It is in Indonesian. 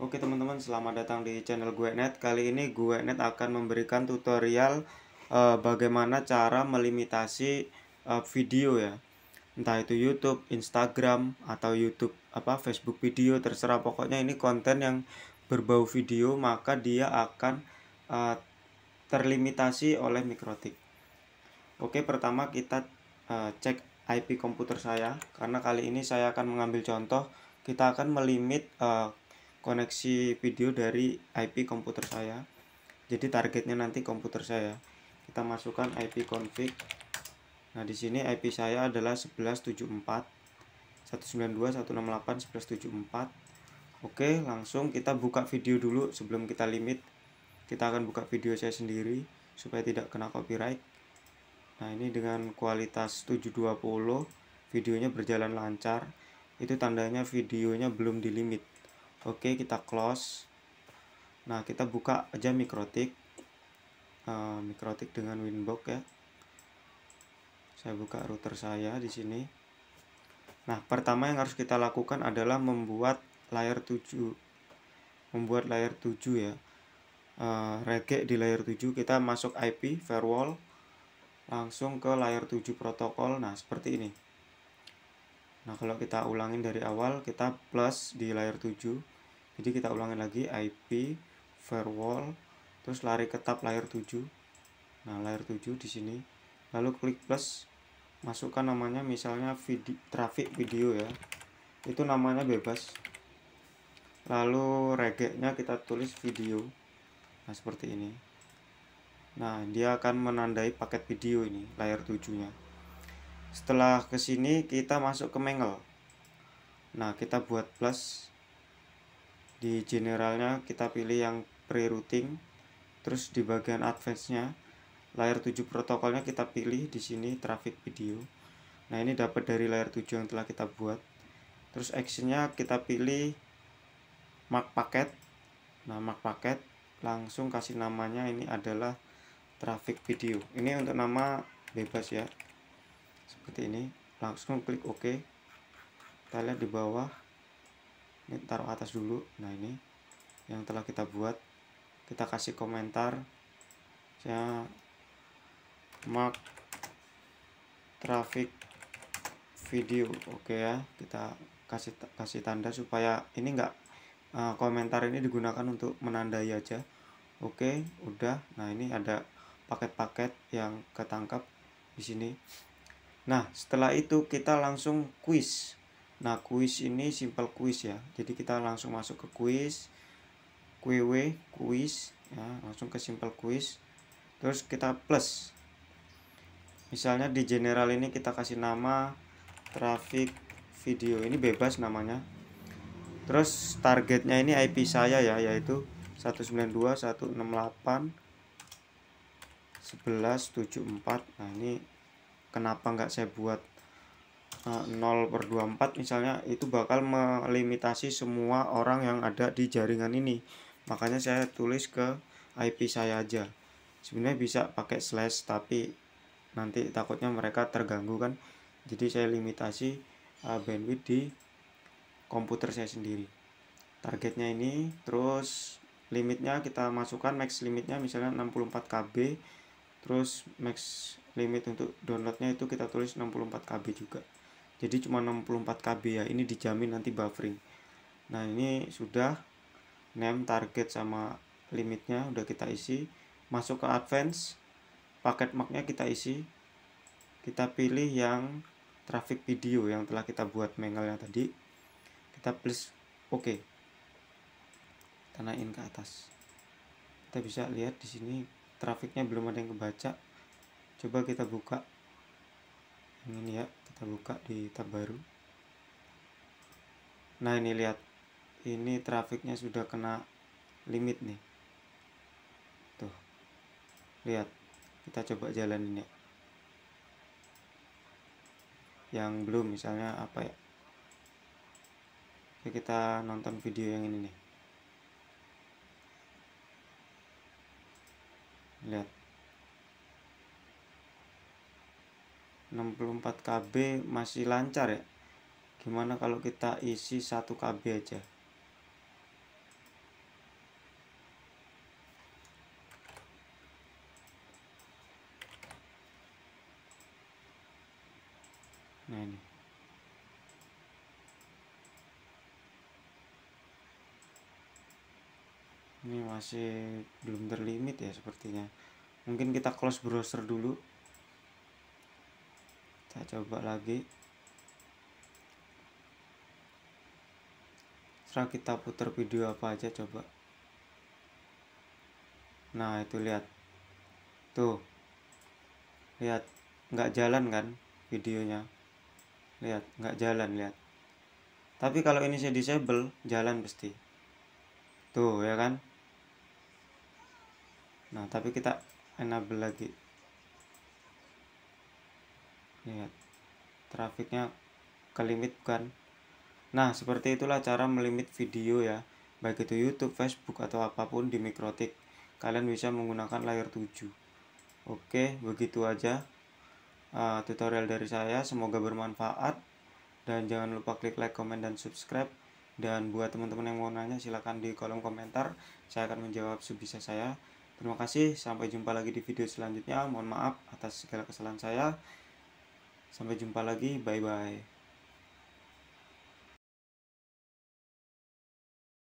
Oke teman-teman selamat datang di channel gue net Kali ini gue net akan memberikan tutorial uh, Bagaimana cara melimitasi uh, video ya Entah itu Youtube, Instagram, atau Youtube apa Facebook video Terserah pokoknya ini konten yang berbau video Maka dia akan uh, terlimitasi oleh mikrotik Oke pertama kita uh, cek IP komputer saya Karena kali ini saya akan mengambil contoh Kita akan melimit uh, koneksi video dari IP komputer saya jadi targetnya nanti komputer saya kita masukkan IP config nah di sini IP saya adalah 1174 192 168 1174 oke langsung kita buka video dulu sebelum kita limit kita akan buka video saya sendiri supaya tidak kena copyright nah ini dengan kualitas 720 videonya berjalan lancar itu tandanya videonya belum dilimit Oke, kita close. Nah, kita buka aja mikrotik. Uh, mikrotik dengan Winbox ya. Saya buka router saya di sini. Nah, pertama yang harus kita lakukan adalah membuat layer 7. Membuat layer 7 ya. Uh, eh, rege di layer 7 kita masuk IP firewall langsung ke layer 7 protokol. Nah, seperti ini. Nah kalau kita ulangin dari awal kita plus di layar 7 Jadi kita ulangin lagi IP firewall terus lari ke tab layar 7 nah layar 7 di sini lalu klik plus masukkan namanya misalnya video, traffic video ya itu namanya bebas lalu regeknya kita tulis video nah seperti ini nah dia akan menandai paket video ini layar 7 nya setelah ke sini kita masuk ke mengel, nah kita buat plus di generalnya kita pilih yang pre-routing terus di bagian advance-nya layar 7 protokolnya kita pilih di sini traffic video nah ini dapat dari layar 7 yang telah kita buat terus action-nya kita pilih mark paket nah mark paket langsung kasih namanya ini adalah traffic video ini untuk nama bebas ya seperti ini langsung klik OK kita lihat di bawah ini taruh atas dulu nah ini yang telah kita buat kita kasih komentar saya mark traffic video oke ya kita kasih kasih tanda supaya ini enggak uh, eh, komentar ini digunakan untuk menandai aja oke udah nah ini ada paket-paket yang ketangkap di sini Nah, setelah itu kita langsung quiz. Nah, quiz ini simple quiz ya. Jadi kita langsung masuk ke quiz. QW quiz ya, langsung ke simple quiz. Terus kita plus. Misalnya di general ini kita kasih nama traffic video. Ini bebas namanya. Terus targetnya ini IP saya ya, yaitu 192.168 1174. Nah, ini kenapa nggak saya buat uh, eh, 0 per 24 misalnya itu bakal melimitasi semua orang yang ada di jaringan ini makanya saya tulis ke IP saya aja sebenarnya bisa pakai slash tapi nanti takutnya mereka terganggu kan jadi saya limitasi uh, bandwidth di komputer saya sendiri targetnya ini terus limitnya kita masukkan max limitnya misalnya 64 KB terus max limit untuk downloadnya itu kita tulis 64 KB juga jadi cuma 64 KB ya ini dijamin nanti buffering nah ini sudah name target sama limitnya udah kita isi masuk ke advance paket marknya kita isi kita pilih yang traffic video yang telah kita buat yang tadi kita plus oke okay. kita naikin ke atas kita bisa lihat di sini trafiknya belum ada yang kebaca coba kita buka yang ini ya kita buka di tab baru nah ini lihat ini trafiknya sudah kena limit nih tuh lihat kita coba jalan ini. Ya. yang belum misalnya apa ya Oke, kita nonton video yang ini nih 64 KB masih lancar ya gimana kalau kita isi 1 KB aja nah ini ini masih belum terlimit ya sepertinya mungkin kita close browser dulu kita coba lagi setelah kita putar video apa aja coba nah itu lihat tuh lihat nggak jalan kan videonya lihat nggak jalan lihat tapi kalau ini saya disable jalan pasti tuh ya kan nah tapi kita enable lagi Ya, trafiknya ke limit kan nah seperti itulah cara melimit video ya baik itu YouTube, Facebook atau apapun di Mikrotik kalian bisa menggunakan layar 7 oke begitu aja uh, tutorial dari saya semoga bermanfaat dan jangan lupa klik like, comment dan subscribe dan buat teman-teman yang mau nanya silahkan di kolom komentar saya akan menjawab sebisa saya Terima kasih, sampai jumpa lagi di video selanjutnya. Mohon maaf atas segala kesalahan saya. Sampai jumpa lagi, bye bye.